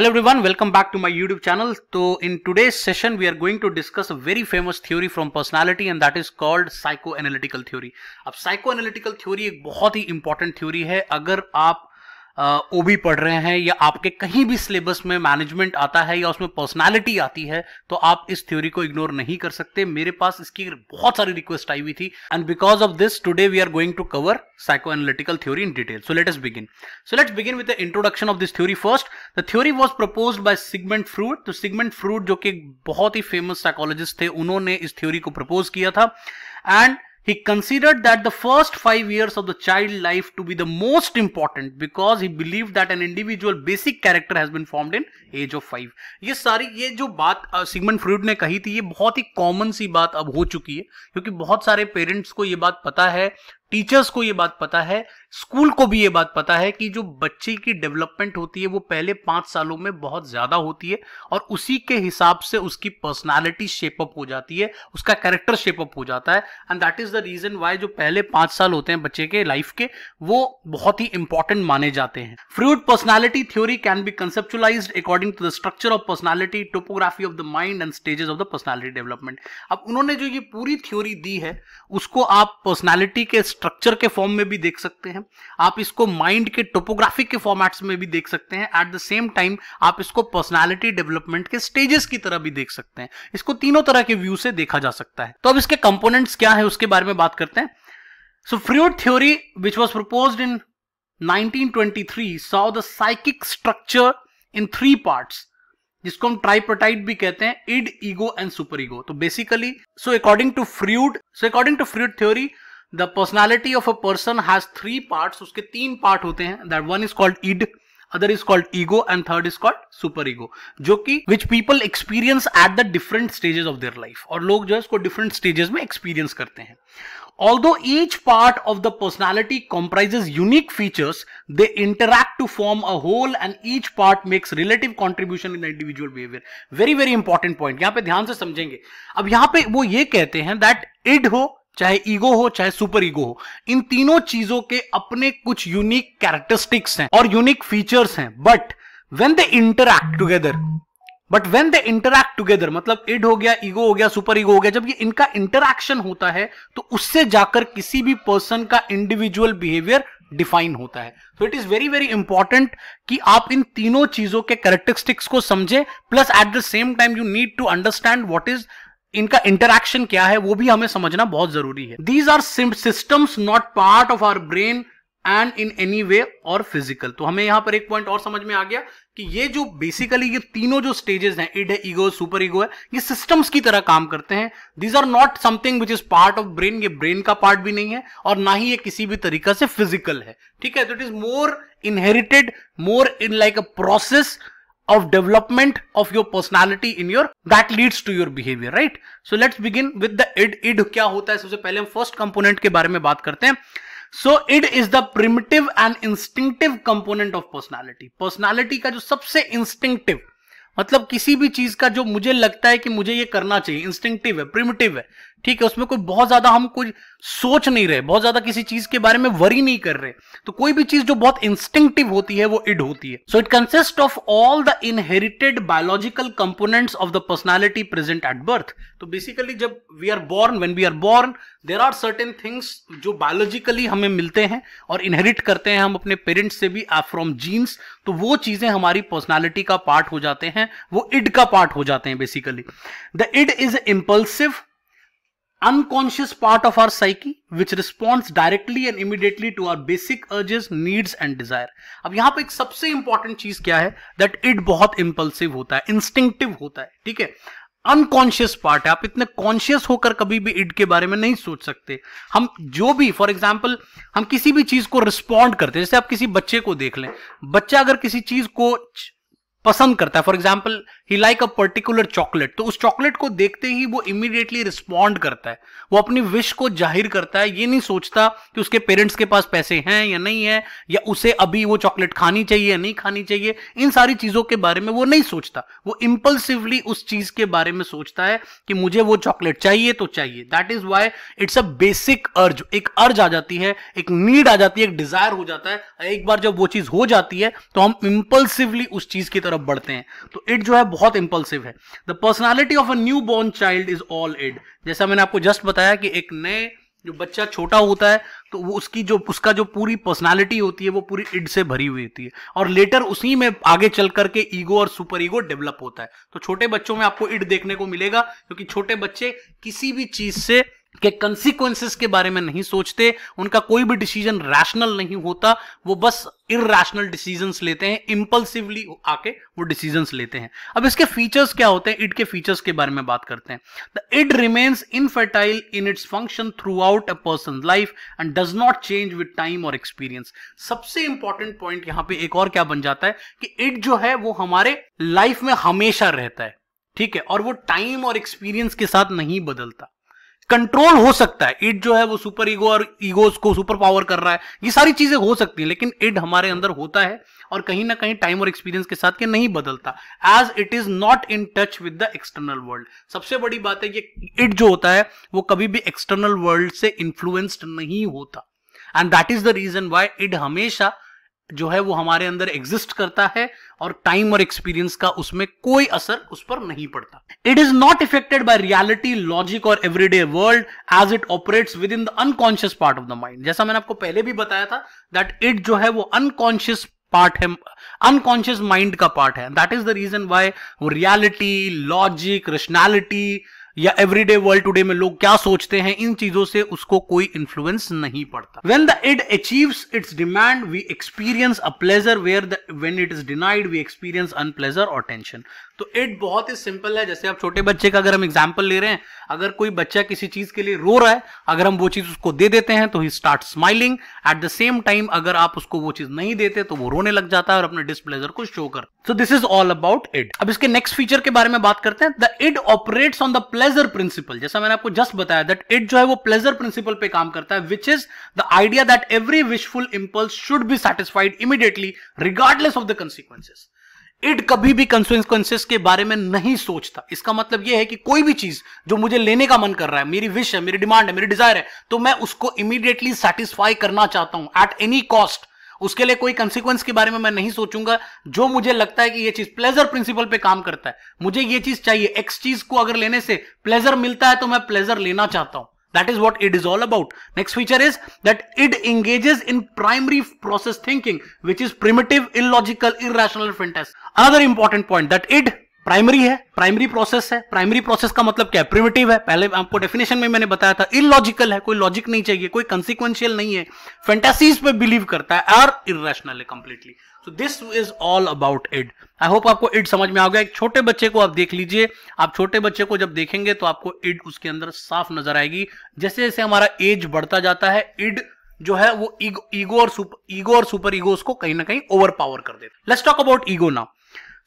Hello everyone welcome back to my YouTube channel तो in today session we are going to discuss a very famous theory from personality and that is called psycho analytical theory अब psycho analytical theory एक बहुत ही important theory है अगर आप भी पढ़ रहे हैं या आपके कहीं भी सिलेबस में मैनेजमेंट आता है या उसमें पर्सनालिटी आती है तो आप इस थ्योरी को इग्नोर नहीं कर सकते मेरे पास इसकी बहुत सारी रिक्वेस्ट आई हुई थी and because of this today we are going to cover psycho analytical theory in detail so let us begin so let's begin with the introduction of this theory first the theory was propose by Sigmund Freud तो Sigmund Freud जो कि बहुत ही famous psychologist थे उन्होंने इस theory को propose किया था and he considered that the first 5 years of the child life to be the most important because he believed that an individual basic character has been formed in age of 5 ये सारी ये जो बात Sigmund Freud ने कही थी ये बहुत ही कॉमन सी बात अब हो चुकी है क्योंकि बहुत सारे पेरेंट्स को ये बात पता है टीचर्स को ये बात पता है स्कूल को भी ये बात पता है कि जो बच्चे की डेवलपमेंट होती है वो पहले पांच सालों में बहुत ज्यादा होती है और उसी के हिसाब से उसकी पर्सनालिटी शेपअप हो जाती है उसका कैरेक्टर शेपअप हो जाता है and that is the reason why जो पहले पांच साल होते हैं बच्चे के लाइफ के वो बहुत ही इंपॉर्टेंट माने जाते हैं Freud personality theory can be conceptualise according to the structure of personality topography of the mind and stages of the personality development अब उन्होंने जो ये पूरी थ्योरी दी है उसको आप पर्सनैलिटी के स्ट्रक्चर के फॉर्म में भी देख सकते हैं आप इसको माइंड के टोपोग्राफिक के फॉर्मेट्स में भी देख सकते हैं एट द सेम टाइम आप इसको पर्सनालिटी डेवलपमेंट के स्टेजेस की तरह भी देख सकते हैं इसको तीनों तरह के व्यू से देखा जा सकता है तो अब इसके कंपोनेंट्स क्या है उसके बारे में बात करते हैं so Freud theory which was propose in 1923 saw the psychic structure in three parts जिसको हम ट्राइपोटाइट भी कहते हैं id ego and super ego तो basically so according to Freud so according to Freud theory the personality of a person has three part उसके तीन part होते हैं that one is called id other is called ego and third is called super ego जो कि which people experience at the different stages of their life और लोग जो है इसको डिफरेंट स्टेजेस में एक्सपीरियंस करते हैं although each part of the personality comprises unique features they interact to form a whole and each part makes relative contribution in the individual behavior very very important point yahan pe dhyan se samjhenge ab yahan pe wo ye kehte hain that id ho चाहे ego हो चाहे super ego हो इन तीनों चीजों के अपने कुछ unique characteristics हैं और यूनिक फीचर्स हैं but when they interact together but when they interact together मतलब इड हो गया ईगो हो गया सुपर ईगो हो गया जब ये इनका इंटरक्शन होता है तो उससे जाकर किसी भी पर्सन का इंडिविजुअल बिहेवियर डिफाइन होता है तो it is very very important कि आप इन तीनों चीजों के कैरेक्टरिस्टिक्स को समझें plus at the same time you need to understand what is इनका इंटरेक्शन क्या है वो भी हमें समझना बहुत जरूरी है these are systems not part of our brain and in any way और फिजिकल तो हमें यहां पर एक पॉइंट और समझ में आ गया कि ये जो बेसिकली ये तीनों जो स्टेजेस हैं इड है ईगो सुपर ईगो है ये सिस्टम्स की तरह काम करते हैं these are not something which is part of brain ये ब्रेन का पार्ट भी नहीं है और ना ही ये किसी भी तरीका से फिजिकल है ठीक है तो it is more inherited more in like a process of development of your personality in your that leads to your behavior right so let's begin with the id id क्या होता है सबसे पहले हम फर्स्ट कंपोनेंट के बारे में बात करते हैं so id is the primitive and instinctive component of personality personality का जो सबसे इंस्टिंक्टिव मतलब किसी भी चीज का जो मुझे लगता है कि मुझे ये करना चाहिए इंस्टिंक्टिव है प्रिमिटिव है ठीक है उसमें कोई बहुत ज्यादा हम कुछ सोच नहीं रहे बहुत ज्यादा किसी चीज के बारे में वरी नहीं कर रहे तो कोई भी चीज जो बहुत इंस्टिंक्टिव होती है वो इड होती है so it consist of all the inherited biological components of the personality present at birth तो बेसिकली जब we are born when we are born there are certain things जो बायोलॉजिकली हमें मिलते हैं और इनहेरिट करते हैं हम अपने पेरेंट्स से भी फ्रॉम जीन्स तो वो चीजें हमारी पर्सनैलिटी का पार्ट हो जाते हैं वो इड का पार्ट हो जाते हैं basically the id is impulsive unconscious part of our psyche which responds directly and immediately to our basic urges needs and desire अब यहां पे एक सबसे इंपॉर्टेंट चीज क्या है दैट इट बहुत इंपल्सिव होता है इंस्टिंक्टिव होता है ठीक है अनकॉन्शियस पार्ट है आप इतने कॉन्शियस होकर कभी भी इड के बारे में नहीं सोच सकते हम जो भी फॉर एग्जाम्पल हम किसी भी चीज को रिस्पॉन्ड करते हैं जैसे आप किसी बच्चे को देख लें बच्चा अगर किसी चीज को पसंद करता है for example he like a particular chocolate तो उस चॉकलेट को देखते ही वो इमिडिएटली रिस्पॉन्ड करता है वो अपनी विश को जाहिर करता है ये नहीं सोचता कि उसके पेरेंट्स के पास पैसे हैं या नहीं है या उसे अभी वो चॉकलेट खानी चाहिए या नहीं खानी चाहिए इन सारी चीज़ों के बारे में वो नहीं सोचता वो इंपल्सिवली उस चीज़ के बारे में सोचता है कि मुझे वो चॉकलेट चाहिए तो चाहिए that is why it's a basic urge एक अर्ज आ जाती है एक नीड आ जाती है एक डिजायर हो जाता है एक बार जब वो चीज़ हो जाती है तो हम इंपल्सिवली उस चीज़ की तरफ तरफ बढ़ते हैं तो इट जो है बहुत इंपल्सिव है the personality of a new born child is all id जैसा मैंने आपको जस्ट बताया कि एक नए जो बच्चा छोटा होता है तो वो उसकी जो उसका जो पूरी पर्सनालिटी होती है वो पूरी इड से भरी हुई होती है और लेटर उसी में आगे चल करके ईगो और सुपर ईगो डेवलप होता है तो छोटे बच्चों में आपको इड देखने को मिलेगा क्योंकि छोटे बच्चे किसी भी चीज से के कंसिक्वेंसेस के बारे में नहीं सोचते उनका कोई भी डिसीजन रैशनल नहीं होता वो बस इरेशनल डिसीजंस लेते हैं इंपल्सिवली आके वो डिसीजंस लेते हैं अब इसके फीचर्स क्या होते हैं इड के फीचर्स के बारे में बात करते हैं the id remains infertile in its function throughout a person life and does not change with time और एक्सपीरियंस सबसे इंपॉर्टेंट पॉइंट यहां पे एक और क्या बन जाता है कि इट जो है वो हमारे लाइफ में हमेशा रहता है ठीक है और वो टाइम और एक्सपीरियंस के साथ नहीं बदलता कंट्रोल हो सकता है इड जो है वो सुपर ईगो और ईगोज को सुपर पावर कर रहा है ये सारी चीजें हो सकती हैं लेकिन इड हमारे अंदर होता है और कहीं ना कहीं टाइम और एक्सपीरियंस के साथ के नहीं बदलता as it is not in touch with the external world सबसे बड़ी बात है कि इट जो होता है वो कभी भी एक्सटर्नल वर्ल्ड से इन्फ्लुएंस्ड नहीं होता and that is the reason why id हमेशा जो है वो हमारे अंदर एग्जिस्ट करता है और टाइम और एक्सपीरियंस का उसमें कोई असर उस पर नहीं पड़ता it is not affected by reality logic और everyday world as it operates within the unconscious part of the mind जैसा मैंने आपको पहले भी बताया था दैट इट जो है वो अनकॉन्शियस पार्ट है अनकॉन्शियस माइंड का पार्ट है that is the reason why reality logic rationality या एवरीडे वर्ल्ड टुडे में लोग क्या सोचते हैं इन चीजों से उसको कोई इन्फ्लुएंस नहीं पड़ता when the id achieve its demand we experience a pleasure where the when it is denied we experience unpleasure और टेंशन तो इट बहुत ही सिंपल है जैसे आप छोटे बच्चे का अगर हम एग्जाम्पल ले रहे हैं अगर कोई बच्चा किसी चीज के लिए रो रहा है अगर हम वो चीज उसको दे देते हैं तो he start smiling at the same time अगर आप उसको वो चीज नहीं देते तो वो रोने लग जाता है और अपने डिस्प्लेजर को शो कर so this is all about it अब इसके नेक्स्ट फीचर के बारे में बात करते हैं the id operates on the pleasure pleasure principle जैसा मैंने आपको जस्ट बताया दैट इट जो है वो प्लेजर प्रिंसिपल पे काम करता है which is the idea that every wishful impulse should be satisfied immediately regardless of the consequences it कभी भी कंसिक्वेंसेस के बारे में नहीं सोचता इसका मतलब यह है कि कोई भी चीज जो मुझे लेने का मन कर रहा है मेरी विश है मेरी डिमांड है मेरी डिजायर है तो मैं उसको इमीडिएटली सेटिस्फाई करना चाहता हूं एट एनी कॉस्ट उसके लिए कोई कंसिक्वेंस के बारे में मैं नहीं सोचूंगा जो मुझे लगता है कि ये चीज प्लेजर प्रिंसिपल पे काम करता है मुझे ये चीज चाहिए एक्स चीज को अगर लेने से प्लेजर मिलता है तो मैं प्लेजर लेना चाहता हूं That is what it is all about. Next feature is that it engages in primary process thinking, which is primitive, illogical, irrational fantasy. Another important point that it primary है primary process है primary process का मतलब क्या है primitive है पहले आपको definition में मैंने बताया था इलॉजिकल है कोई लॉजिक नहीं चाहिए कोई कंसिक्वेंशियल नहीं है फैंटेसीज पे बिलीव करता है और इेशनल है completely so this is all about id I hope आपको इड समझ में आ गया एक छोटे बच्चे को आप देख लीजिए आप छोटे बच्चे को जब देखेंगे तो आपको इड उसके अंदर साफ नजर आएगी जैसे जैसे हमारा एज बढ़ता जाता है इड जो है वो ईगो और सुपर ईगो और सुपर ईगो उसको कहीं ना कहीं ओवर पावर कर देते let's talk about ego now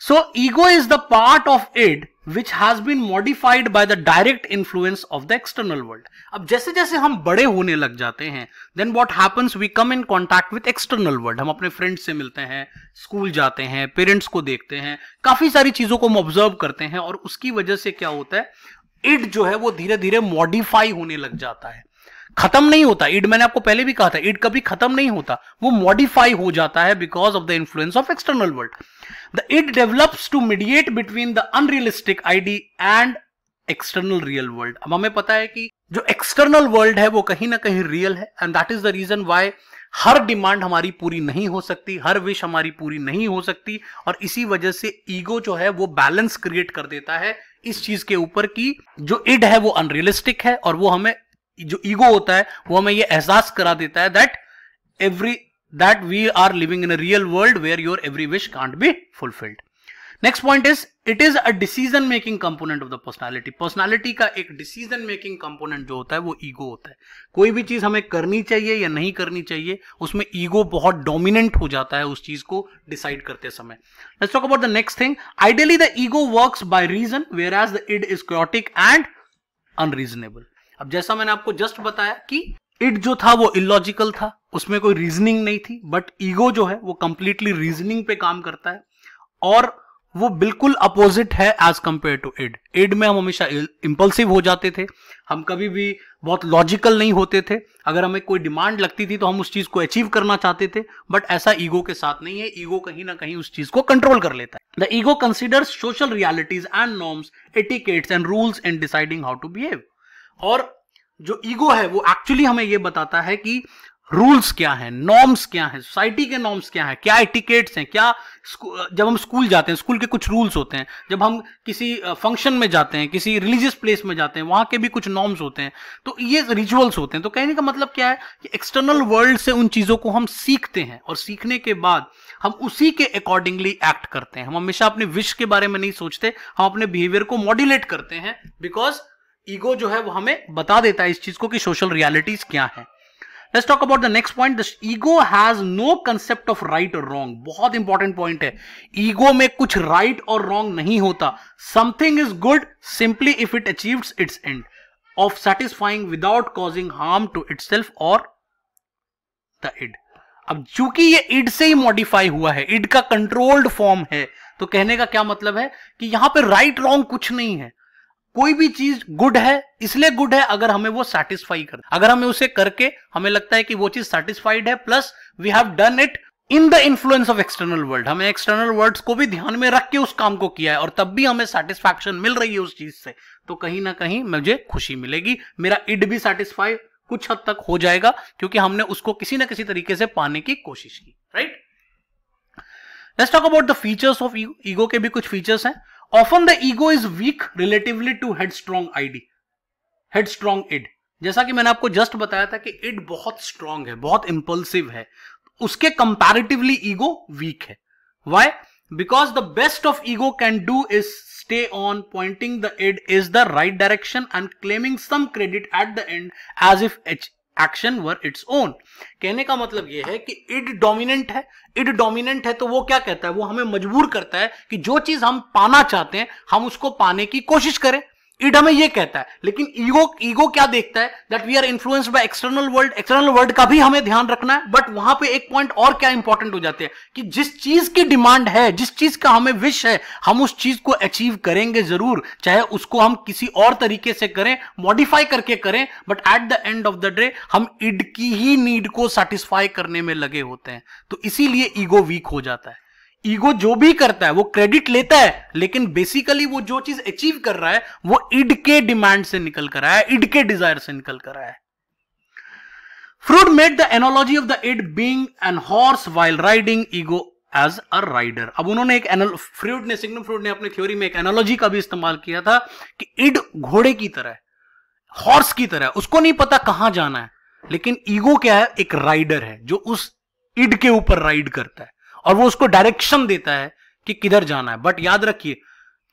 So ego is the part of it which has been modified by the direct influence of the external world. अब जैसे जैसे हम बड़े होने लग जाते हैं then what happens we come in contact with external world. हम अपने friends से मिलते हैं स्कूल जाते हैं पेरेंट्स को देखते हैं काफी सारी चीजों को हम ऑब्जर्व करते हैं और उसकी वजह से क्या होता है इट जो है वो धीरे धीरे मॉडिफाई होने लग जाता है खत्म नहीं होता इड मैंने आपको पहले भी कहा था इड कभी खत्म नहीं होता वो मॉडिफाई हो जाता है because of the influence of external world the id develops to mediate between the unrealistic id and external real world अब हमें पता है कि जो एक्सटर्नल वर्ल्ड है वो कहीं ना कहीं रियल है and that is the reason why हर डिमांड हमारी पूरी नहीं हो सकती हर विश हमारी पूरी नहीं हो सकती और इसी वजह से ईगो जो है वो बैलेंस क्रिएट कर देता है इस चीज के ऊपर की जो इड है वो अनरियलिस्टिक है और वो हमें जो ईगो होता है वो हमें ये एहसास करा देता है that every that we are living in a real world where your every wish can't be fulfilled next point is it is a decision making component of the personality personality का एक डिसीजन मेकिंग कंपोनेंट जो होता है वो ego होता है कोई भी चीज हमें करनी चाहिए या नहीं करनी चाहिए उसमें ईगो बहुत डोमिनेंट हो जाता है उस चीज को डिसाइड करते समय let's talk about the next thing ideally the ego works by reason whereas the id is chaotic and unreasonable अब जैसा मैंने आपको जस्ट बताया कि इट जो था वो इलॉजिकल था उसमें कोई रीजनिंग नहीं थी बट ईगो जो है वो कंप्लीटली रीजनिंग पे काम करता है और वो बिल्कुल अपोजिट है as compare to id id में हम हमेशा इम्पल्सिव हो जाते थे हम कभी भी बहुत लॉजिकल नहीं होते थे अगर हमें कोई डिमांड लगती थी तो हम उस चीज को अचीव करना चाहते थे बट ऐसा ईगो के साथ नहीं है ईगो कहीं ना कहीं उस चीज को कंट्रोल कर लेता है the ego considers social realities and norms etiquettes and rules in deciding how to behave और जो ईगो है वो एक्चुअली हमें ये बताता है कि रूल्स क्या है नॉर्म्स क्या है सोसाइटी के नॉर्म्स क्या है क्या एटिकेट्स हैं क्या जब हम स्कूल जाते हैं स्कूल के कुछ रूल्स होते हैं जब हम किसी फंक्शन में जाते हैं किसी रिलीजियस प्लेस में जाते हैं वहां के भी कुछ नॉर्म्स होते हैं तो ये रिचुअल्स होते हैं तो कहने का मतलब क्या है कि एक्सटर्नल वर्ल्ड से उन चीज़ों को हम सीखते हैं और सीखने के बाद हम उसी के अकॉर्डिंगली एक्ट करते हैं हम हमेशा अपने विश के बारे में नहीं सोचते हम अपने बिहेवियर को मॉड्यूलेट करते हैं बिकॉज ईगो जो है वो हमें बता देता है इस चीज को कि सोशल रियलिटीज क्या है let's talk about the next point ego has no concept of right और रॉन्ग बहुत इंपॉर्टेंट पॉइंट है ईगो में कुछ राइट right और रॉन्ग नहीं होता something is good simply if it achieve its end of satisfying without causing harm to itself और the id अब चूंकि ये इड से ही मॉडिफाई हुआ है इड का कंट्रोल्ड फॉर्म है तो कहने का क्या मतलब है कि यहां पे राइट right, रॉन्ग कुछ नहीं है कोई भी चीज गुड है इसलिए गुड है अगर हमें वो सेटिस्फाई कर अगर हमें उसे करके हमें लगता है कि वो चीज सेटिस्फाइड है plus we have done it in the influence of external world हमें एक्सटर्नल वर्ल्ड को भी ध्यान में रख के उस काम को किया है और तब भी हमें सेटिस्फैक्शन मिल रही है उस चीज से तो कहीं ना कहीं मुझे खुशी मिलेगी मेरा इड भी सेटिस्फाई कुछ हद तक हो जाएगा क्योंकि हमने उसको किसी ना किसी तरीके से पाने की कोशिश की right let's talk about the features of ego के भी कुछ फीचर्स हैं often the ego is weak relatively to head the id strong id जैसा कि मैंने आपको जस्ट बताया था कि इड बहुत स्ट्रांग है बहुत इंपल्सिव है उसके कंपैरेटिवली ईगो वीक है why because the best of ego can do is stay on pointing the id is the right direction and claiming some credit at the end as if each action were its own कहने का मतलब यह है कि id dominant है id dominant है तो वो क्या कहता है वो हमें मजबूर करता है कि जो चीज हम पाना चाहते हैं हम उसको पाने की कोशिश करें इड हमें ये कहता है लेकिन ईगो ईगो क्या देखता है that we are influenced by external world external world का भी हमें ध्यान रखना है बट वहां पे एक पॉइंट और क्या इंपॉर्टेंट हो जाते हैं कि जिस चीज की डिमांड है जिस चीज का हमें विश है हम उस चीज को अचीव करेंगे जरूर चाहे उसको हम किसी और तरीके से करें मॉडिफाई करके करें but at the end of the day हम इड की ही नीड को सेटिस्फाई करने में लगे होते हैं तो इसीलिए ईगो वीक हो जाता है ईगो जो भी करता है वो क्रेडिट लेता है लेकिन बेसिकली वो जो चीज अचीव कर रहा है वो इड के डिमांड से निकल कर आया है इड के डिजायर से निकल कर आया है Freud made the analogy of the id being an horse while riding ego as a rider अब उन्होंने एक फ्रूड ने सिग्नम फ्रूड ने अपने थ्योरी में एक एनोलॉजी का भी इस्तेमाल किया था कि इड घोड़े की तरह हॉर्स की तरह उसको नहीं पता कहां जाना है लेकिन ईगो क्या है एक राइडर है जो उस इड के ऊपर राइड करता है और वो उसको डायरेक्शन देता है कि किधर जाना है बट याद रखिए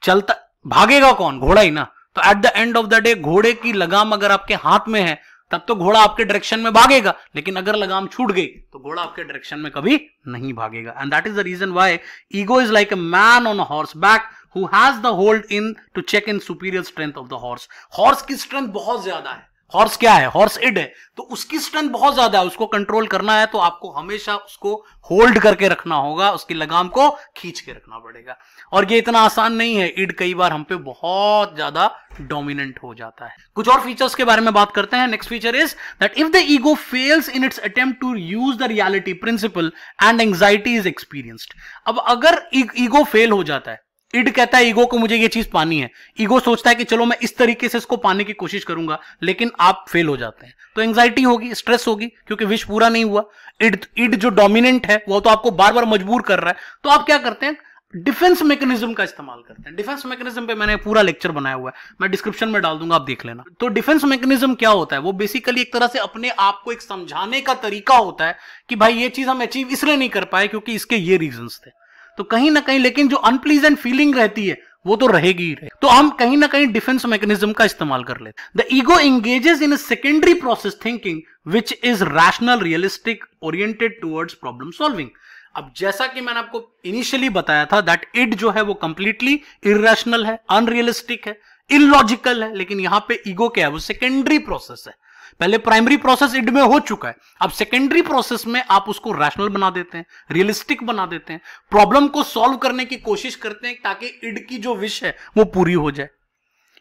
चलता भागेगा कौन घोड़ा ही ना तो at the end of the day घोड़े की लगाम अगर आपके हाथ में है तब तो घोड़ा आपके डायरेक्शन में भागेगा लेकिन अगर लगाम छूट गई तो घोड़ा आपके डायरेक्शन में कभी नहीं भागेगा and that is the reason why ego is like a man on a horseback who has the hold in to check in superior strength of the horse horse की स्ट्रेंथ बहुत ज्यादा है horse क्या है horse end है तो उसकी strength बहुत ज्यादा है उसको कंट्रोल करना है तो आपको हमेशा उसको होल्ड करके रखना होगा उसकी लगाम को खींच के रखना पड़ेगा और ये इतना आसान नहीं है इड कई बार हम पे बहुत ज्यादा डोमिनेंट हो जाता है कुछ और फीचर्स के बारे में बात करते हैं next feature is that if the ego fails in its attempt to use the reality principle and anxiety is experienced अब अगर ईगो e- फेल हो जाता है इड कहता है ईगो को मुझे ये चीज पानी है ईगो सोचता है कि चलो मैं इस तरीके से इसको पाने की कोशिश करूंगा लेकिन आप फेल हो जाते हैं तो एंजाइटी होगी स्ट्रेस होगी क्योंकि विश पूरा नहीं हुआ इड इड जो डोमिनेंट है वो तो आपको बार बार मजबूर कर रहा है तो आप क्या करते हैं डिफेंस मैकेनिज्म का इस्तेमाल करते हैं डिफेंस मैकेनिज्म पे मैंने पूरा लेक्चर बनाया हुआ है मैं डिस्क्रिप्शन में डाल दूंगा आप देख लेना तो डिफेंस मैकेनिज्म क्या होता है वो बेसिकली एक तरह से अपने आप को एक समझाने का तरीका होता है कि भाई ये चीज हम अचीव इसलिए नहीं कर पाए क्योंकि इसके ये रीजन थे तो कहीं ना कहीं लेकिन जो अनप्लीजेंट फीलिंग रहती है वो तो रहेगी ही रहे तो हम कहीं ना कहीं डिफेंस मैकेनिज्म का इस्तेमाल कर लेते the ego engages in secondary process thinking which is rational realistic oriented towards problem solving अब जैसा कि मैंने आपको इनिशियली बताया था दैट इट जो है वो कंप्लीटली इेशनल है अनरियलिस्टिक है इलॉजिकल है लेकिन यहां पे ईगो क्या है वो सेकेंडरी प्रोसेस है पहले प्राइमरी प्रोसेस इड में हो चुका है अब सेकेंडरी प्रोसेस में आप उसको रैशनल बना देते हैं रियलिस्टिक बना देते हैं प्रॉब्लम को सॉल्व करने की कोशिश करते हैं ताकि इड की जो विश है वो पूरी हो जाए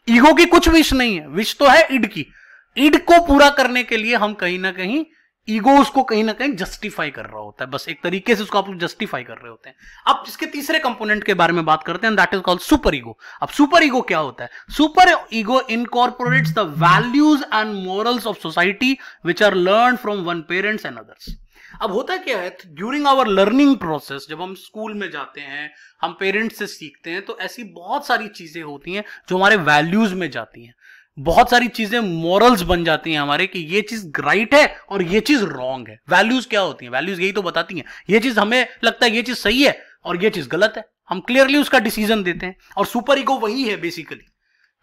ईगो की कुछ विश नहीं है विश तो है इड की इड को पूरा करने के लिए हम कहीं ना कहीं ईगो उसको कहीं ना कहीं जस्टिफाई कर रहा होता है बस एक तरीके से उसको आप जस्टिफाई कर रहे होते हैं अब इसके तीसरे कंपोनेंट के बारे में बात करते हैं that is called super ego अब सुपर ईगो क्या होता है super ego incorporates the values and morals of society which are learn from one parents and others अब होता क्या है ड्यूरिंग आवर लर्निंग प्रोसेस जब हम स्कूल में जाते हैं हम पेरेंट्स से सीखते हैं तो ऐसी बहुत सारी चीजें होती हैं जो हमारे वैल्यूज में जाती हैं बहुत सारी चीजें मॉरल्स बन जाती हैं हमारे कि ये चीज राइट है और ये चीज रॉन्ग है वैल्यूज क्या होती है वैल्यूज यही तो बताती हैं ये चीज हमें लगता है ये चीज सही है और ये चीज गलत है हम क्लियरली उसका डिसीजन देते हैं और सुपर ईगो वही है बेसिकली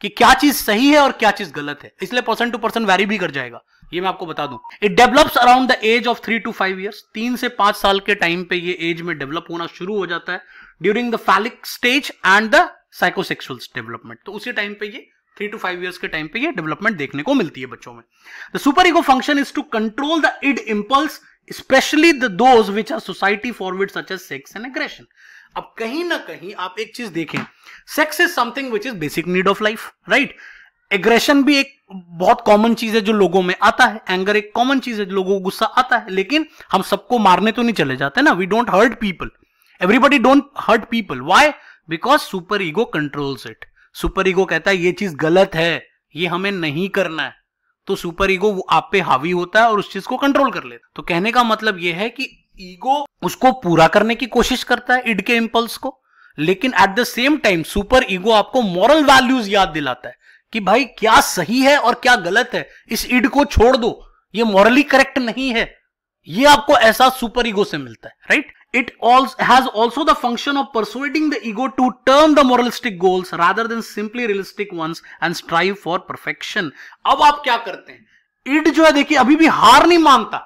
कि क्या चीज सही है और क्या चीज गलत है इसलिए पर्सन टू पर्सन वैरी भी कर जाएगा ये मैं आपको बता दूं it develops around the age of three two five years तीन से पांच साल के टाइम पे ये एज में डेवलप होना शुरू हो जाता है during the phallic stage and the psychosexual development तो उसी टाइम पे ये थ्री टू फाइव ईयर्स के टाइम पे ये डेवलपमेंट देखने को मिलती है बच्चों में the super ego function is to control the id impulse specially the those which are society forward such as sex and aggression अब कहीं ना कहीं आप एक चीज देखें sex is something which is basic need of life right aggression भी एक बहुत कॉमन चीज है जो लोगों में आता है एंगर एक कॉमन चीज है जो लोगों को गुस्सा आता है लेकिन हम सबको मारने तो नहीं चले जाते ना we don't hurt people everybody don't hurt people why because super ego controls it super ego कहता है ये चीज गलत है ये हमें नहीं करना है तो सुपर ईगो आप पे हावी होता है और उस चीज को कंट्रोल कर लेता तो कहने का मतलब यह है कि ईगो उसको पूरा करने की कोशिश करता है इड के इम्पल्स को लेकिन at the same time super ego आपको मॉरल वैल्यूज याद दिलाता है कि भाई क्या सही है और क्या गलत है इस इड को छोड़ दो ये मॉरली करेक्ट नहीं है ये आपको ऐसा सुपर ईगो से मिलता है right it has also the function of persuading the ego to turn the moralistic goals rather than simply realistic ones and strive for perfection अब आप क्या करते हैं इड जो है देखिए अभी भी हार नहीं मानता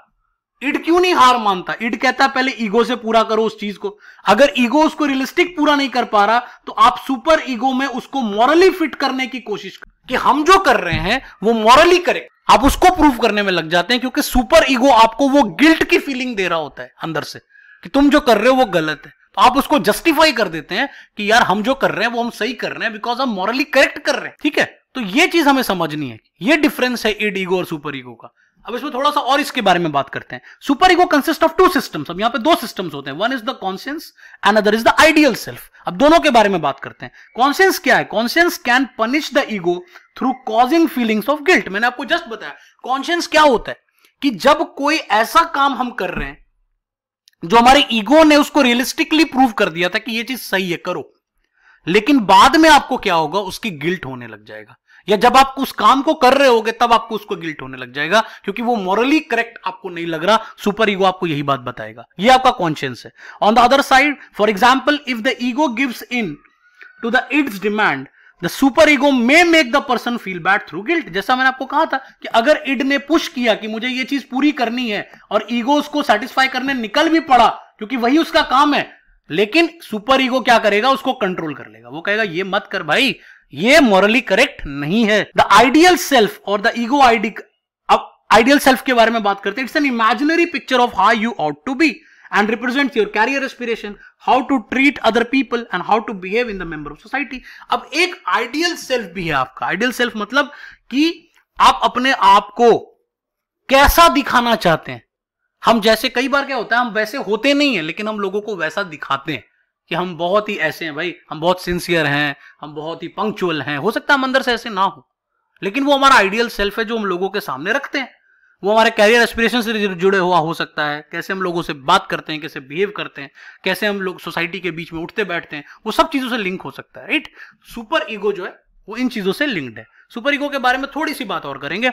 इड क्यों नहीं हार मानता इड कहता है पहले ईगो से पूरा करो उस चीज को अगर ईगो उसको रियलिस्टिक पूरा नहीं कर पा रहा तो आप सुपर ईगो में उसको मॉरली फिट करने की कोशिश कर कि हम जो कर रहे हैं वो मॉरली करेक्ट आप उसको प्रूव करने में लग जाते हैं क्योंकि सुपर ईगो आपको वो गिल्ट की फीलिंग दे रहा होता है अंदर से कि तुम जो कर रहे हो वो गलत है तो आप उसको जस्टिफाई कर देते हैं कि यार हम जो कर रहे हैं वो हम सही कर रहे हैं बिकॉज हम मॉरली करेक्ट कर रहे हैं ठीक है तो ये चीज हमें समझनी है ये डिफरेंस है इड ईगो और सुपर ईगो का अब इसमें थोड़ा सा और इसके बारे में बात करते हैं super ego consist of two systems अब यहां पे दो सिस्टम्स होते हैं one is the conscience and other is the ideal self अब दोनों के बारे में बात करते हैं कॉन्सियंस क्या है conscience can punish the ego through causing feelings of guilt मैंने आपको जस्ट बताया कॉन्शियंस क्या होता है कि जब कोई ऐसा काम हम कर रहे हैं जो हमारे ईगो ने उसको रियलिस्टिकली प्रूव कर दिया था कि ये चीज सही है करो लेकिन बाद में आपको क्या होगा उसकी गिल्ट होने लग जाएगा या जब आप उस काम को कर रहे होगे तब आपको उसको गिल्ट होने लग जाएगा क्योंकि वो मॉरली करेक्ट आपको नहीं लग रहा सुपर ईगो आपको यही बात बताएगा ये आपका कॉन्शियस है on the other side for example if the ego gives in to the its demand the super ego may make the person feel bad through guilt जैसा मैंने आपको कहा था कि अगर इड ने पुश किया कि मुझे ये चीज पूरी करनी है और ईगो उसको सेटिस्फाई करने निकल भी पड़ा क्योंकि वही उसका काम है लेकिन सुपर ईगो क्या करेगा उसको कंट्रोल कर लेगा वो कहेगा ये मत कर भाई ये मॉरली करेक्ट नहीं है द आइडियल सेल्फ और द ईगो आइडिक अब आइडियल सेल्फ के बारे में बात करते हैं it's an imaginary picture of how you ought to be and represent your career aspiration how to treat other people and how to behave in the member of society अब एक ideal self भी है आपका ideal self मतलब कि आप अपने आप को कैसा दिखाना चाहते हैं हम जैसे कई बार क्या होता है हम वैसे होते नहीं है लेकिन हम लोगों को वैसा दिखाते हैं कि हम बहुत ही ऐसे हैं भाई हम बहुत सिंसियर हैं हम बहुत ही पंक्चुअल हैं हो सकता है हम अंदर से ऐसे ना हो लेकिन वो हमारा आइडियल सेल्फ है जो हम लोगों के सामने रखते हैं वो हमारे कैरियर एस्पिरेशन से जुड़े हुआ हो सकता है कैसे हम लोगों से बात करते हैं कैसे बिहेव करते हैं कैसे हम लोग सोसाइटी के बीच में उठते बैठते हैं वो सब चीज़ों से लिंक हो सकता है राइट सुपर ईगो जो है वो इन चीज़ों से लिंक्ड है सुपर ईगो के बारे में थोड़ी सी बात और करेंगे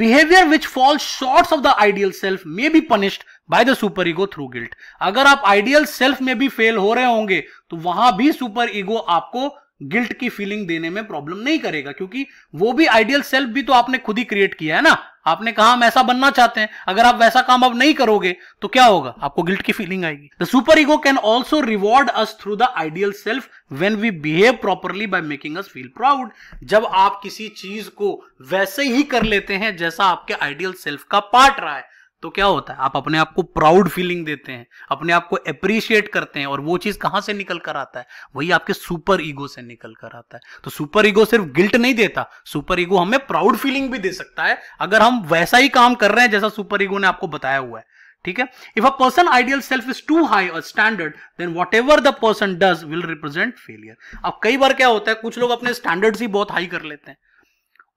behaviour which fall short of the ideal self may be punished by the super ego through guilt अगर आप आइडियल सेल्फ में भी फेल हो रहे होंगे तो वहां भी सुपर ईगो आपको गिल्ट की फीलिंग देने में प्रॉब्लम नहीं करेगा क्योंकि वो भी आइडियल सेल्फ भी तो आपने खुद ही क्रिएट किया है ना आपने कहा हम ऐसा बनना चाहते हैं अगर आप वैसा काम अब नहीं करोगे तो क्या होगा आपको गिल्ट की फीलिंग आएगी the super ego can also reward us through the ideal self when we behave properly by making us feel proud जब आप किसी चीज को वैसे ही कर लेते हैं जैसा आपके आइडियल सेल्फ का पार्ट रहा है तो क्या होता है आप अपने आप को प्राउड फीलिंग देते हैं अपने आप को अप्रिशिएट करते हैं और वो चीज कहां से निकल कर आता है वही आपके सुपर ईगो से निकल कर आता है तो सुपर ईगो सिर्फ गिल्ट नहीं देता सुपर ईगो हमें प्राउड फीलिंग भी दे सकता है अगर हम वैसा ही काम कर रहे हैं जैसा सुपर ईगो ने आपको बताया हुआ है ठीक है if a person ideal self is too high a standard then whatever the person does will represent failure अब कई बार क्या होता है कुछ लोग अपने स्टैंडर्ड्स ही बहुत हाई कर लेते हैं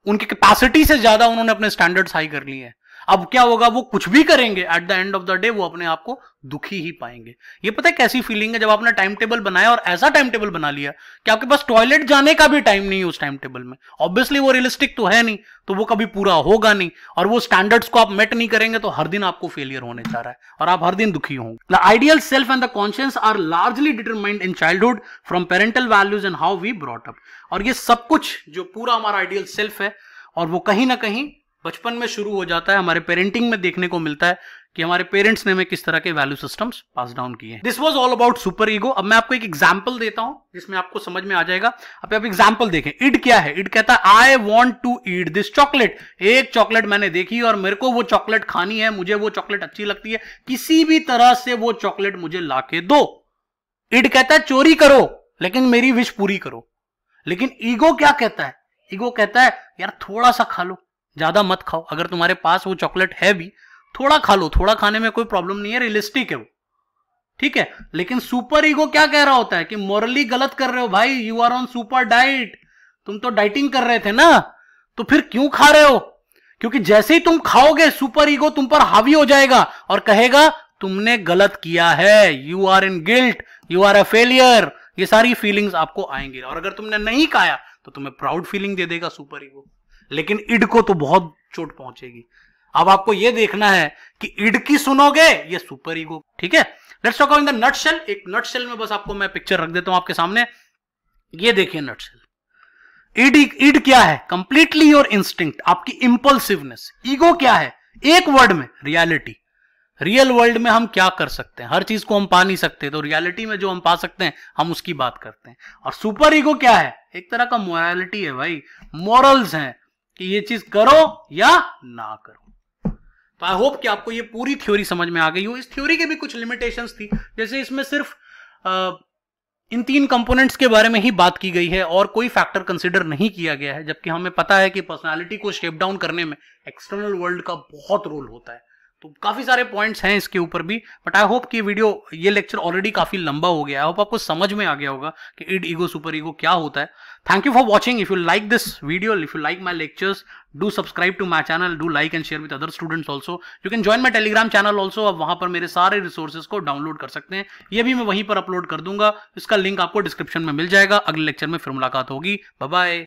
उनकी कैपेसिटी से ज्यादा उन्होंने अपने स्टैंडर्ड्स हाई कर लिए हैं अब क्या होगा वो कुछ भी करेंगे at the end of the day वो अपने आप को दुखी ही पाएंगे ये पता है कैसी फीलिंग है जब आपने टाइम टेबल बनाया और ऐसा टाइम टेबल बना लिया कि आपके पास टॉयलेट जाने का भी टाइम नहीं है उस टाइम टेबल में ऑब्वियसली वो रियलिस्टिक तो है नहीं तो वो कभी पूरा होगा नहीं और वो स्टैंडर्ड्स को आप मेट नहीं करेंगे तो हर दिन आपको फेलियर होने जा रहा है और आप हर दिन दुखी होंगे the ideal self and the conscious are largely determined in childhood from parental values and how we brought up और ये सब कुछ जो पूरा हमारा आइडियल सेल्फ है और वो कहीं ना कहीं बचपन में शुरू हो जाता है हमारे पेरेंटिंग में देखने को मिलता है कि हमारे पेरेंट्स ने हमें किस तरह के वैल्यू सिस्टम्स पास डाउन किए this was all about super ego अब मैं आपको एक एग्जाम्पल देता हूं जिसमें आपको समझ में आ जाएगा अब आप एग्जाम्पल देखें इड क्या है इड कहता है I want to eat this chocolate एक चॉकलेट मैंने देखी और मेरे को वो चॉकलेट खानी है मुझे वो चॉकलेट अच्छी लगती है किसी भी तरह से वो चॉकलेट मुझे लाके दो इड कहता है चोरी करो लेकिन मेरी विश पूरी करो लेकिन ईगो क्या कहता है ईगो कहता है यार थोड़ा सा खा लो ज़्यादा मत खाओ अगर तुम्हारे पास वो चॉकलेट है भी थोड़ा खा लो थोड़ा खाने में कोई प्रॉब्लम नहीं है रियलिस्टिक है वो ठीक है लेकिन सुपर ईगो क्या कह रहा होता है कि मॉरली गलत कर रहे हो भाई you are on super diet तुम तो डाइटिंग कर रहे थे ना तो फिर क्यों खा रहे हो क्योंकि जैसे ही तुम खाओगे सुपर ईगो तुम पर हावी हो जाएगा और कहेगा तुमने गलत किया है you are in guilt you are a failure ये सारी फीलिंग्स आपको आएंगी और अगर तुमने नहीं खाया तो तुम्हें प्राउड फीलिंग दे देगा सुपर ईगो लेकिन इड को तो बहुत चोट पहुंचेगी अब आपको यह देखना है कि इड की सुनोगे ये सुपर ईगो ठीक है लेट्स टॉक इन द एक नटशेल में बस आपको मैं पिक्चर रख देता हूं आपके सामने ये देखिए नटशेल इड इड क्या है कंप्लीटली योर इंस्टिंक्ट आपकी इंपल्सिवनेस ईगो क्या है एक वर्ड में रियलिटी रियल वर्ल्ड में हम क्या कर सकते हैं हर चीज को हम पा नहीं सकते तो रियलिटी में जो हम पा सकते हैं हम उसकी बात करते हैं और सुपर ईगो क्या है एक तरह का मोरालिटी है भाई मॉरल्स हैं कि ये चीज करो या ना करो तो आई होप कि आपको ये पूरी थ्योरी समझ में आ गई हो इस थ्योरी के भी कुछ लिमिटेशंस थी जैसे इसमें सिर्फ आ, इन तीन कंपोनेंट्स के बारे में ही बात की गई है और कोई फैक्टर कंसिडर नहीं किया गया है जबकि हमें पता है कि पर्सनालिटी को शेप डाउन करने में एक्सटर्नल वर्ल्ड का बहुत रोल होता है तो काफ़ी सारे पॉइंट्स हैं इसके ऊपर भी बट आई होप कि वीडियो ये लेक्चर ऑलरेडी काफ़ी लंबा हो गया आई होप आपको समझ में आ गया होगा कि इड ईगो सुपर ईगो क्या होता है thank you for watching if you like this video if you like my lectures do subscribe to my channel do like and share with other students also you can join my Telegram channel also आप वहां पर मेरे सारे resources को download कर सकते हैं ये भी मैं वहीं पर अपलोड कर दूंगा इसका लिंक आपको डिस्क्रिप्शन में मिल जाएगा अगले लेक्चर में फिर मुलाकात होगी बाय